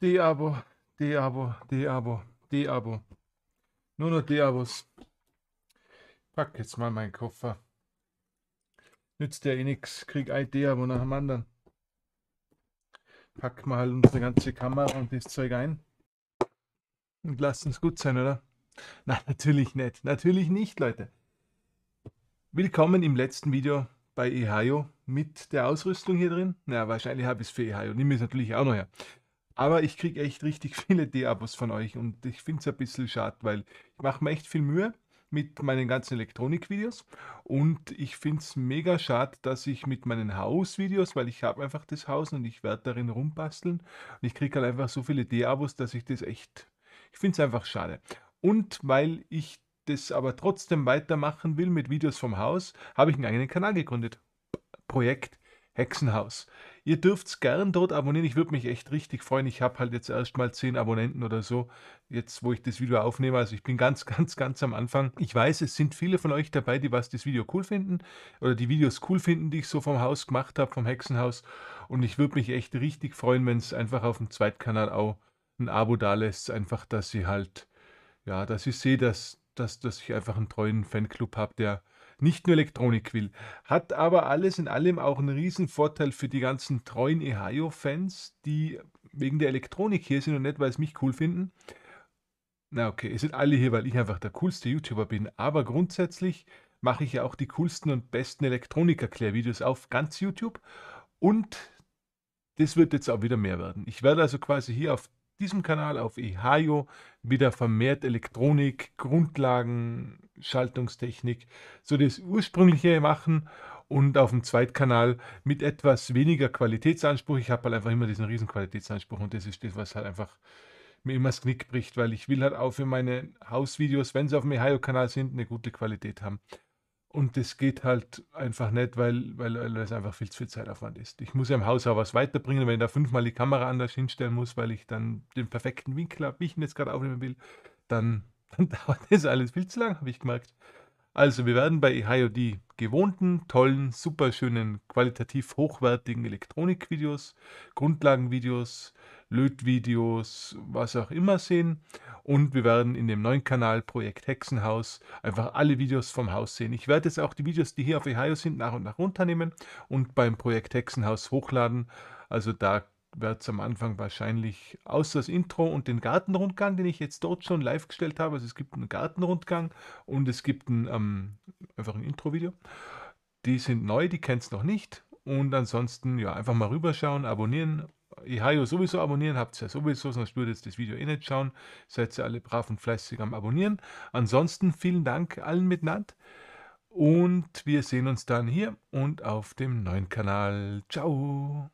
D-Abo, D-Abo, D-Abo, D-Abo. Nur noch D-Abos. Pack jetzt mal meinen Koffer. Nützt ja eh nichts. Krieg ein D-Abo nach dem anderen. Packen wir halt unsere ganze Kamera und das Zeug ein. Und lassen es gut sein, oder? Na, natürlich nicht. Natürlich nicht, Leute. Willkommen im letzten Video bei Ehio mit der Ausrüstung hier drin. Na, wahrscheinlich habe ich es für Ehio. Nimm es natürlich auch noch her. Aber ich kriege echt richtig viele D-Abos von euch und ich finde es ein bisschen schade, weil ich mache mir echt viel Mühe mit meinen ganzen Elektronik-Videos und ich finde es mega schade, dass ich mit meinen Haus-Videos, weil ich habe einfach das Haus und ich werde darin rumbasteln und ich kriege halt einfach so viele D-Abos, dass ich das echt, ich finde es einfach schade. Und weil ich das aber trotzdem weitermachen will mit Videos vom Haus, habe ich einen eigenen Kanal gegründet. Projekt Hexenhaus. Ihr dürft's gern dort abonnieren. Ich würde mich echt richtig freuen. Ich habe halt jetzt erst mal zehn Abonnenten oder so, jetzt wo ich das Video aufnehme. Also ich bin ganz, ganz, ganz am Anfang. Ich weiß, es sind viele von euch dabei, die was das Video cool finden oder die Videos cool finden, die ich so vom Haus gemacht habe, vom Hexenhaus. Und ich würde mich echt richtig freuen, wenn es einfach auf dem Zweitkanal auch ein Abo da lässt. Einfach, dass ich halt, ja, dass ich sehe, dass, dass, dass ich einfach einen treuen Fanclub habe, der nicht nur Elektronik will. Hat aber alles in allem auch einen riesen Vorteil für die ganzen treuen EHIO-Fans, die wegen der Elektronik hier sind und nicht, weil es mich cool finden. Na okay, es sind alle hier, weil ich einfach der coolste YouTuber bin. Aber grundsätzlich mache ich ja auch die coolsten und besten Elektronikerklärvideos auf ganz YouTube. Und das wird jetzt auch wieder mehr werden. Ich werde also quasi hier auf diesem Kanal auf Ehayo wieder vermehrt Elektronik, Grundlagen, Schaltungstechnik, so das ursprüngliche machen und auf dem Zweitkanal mit etwas weniger Qualitätsanspruch. Ich habe halt einfach immer diesen riesen Qualitätsanspruch und das ist das, was halt einfach mir immer das Knick bricht, weil ich will halt auch für meine Hausvideos, wenn sie auf dem Ehayo-Kanal sind, eine gute Qualität haben. Und das geht halt einfach nicht, weil, weil, weil es einfach viel zu viel Zeitaufwand ist. Ich muss ja im Haus auch was weiterbringen, wenn ich da fünfmal die Kamera anders hinstellen muss, weil ich dann den perfekten Winkel habe, wie ich ihn jetzt gerade aufnehmen will, dann, dann dauert das alles viel zu lang, habe ich gemerkt. Also wir werden bei Ohio e die gewohnten, tollen, superschönen, qualitativ hochwertigen Elektronikvideos, Grundlagenvideos, Lötvideos, was auch immer sehen. Und wir werden in dem neuen Kanal Projekt Hexenhaus einfach alle Videos vom Haus sehen. Ich werde jetzt auch die Videos, die hier auf Ohio e sind, nach und nach runternehmen und beim Projekt Hexenhaus hochladen. Also da wird es am Anfang wahrscheinlich außer das Intro und den Gartenrundgang, den ich jetzt dort schon live gestellt habe. Also es gibt einen Gartenrundgang und es gibt ein, ähm, einfach ein Intro-Video. Die sind neu, die kennt es noch nicht. Und ansonsten ja einfach mal rüberschauen, abonnieren. Ihayo sowieso abonnieren, habt ihr ja sowieso, sonst würdet ihr das Video eh nicht schauen. Seid ihr alle brav und fleißig am Abonnieren. Ansonsten vielen Dank allen miteinander. Und wir sehen uns dann hier und auf dem neuen Kanal. Ciao!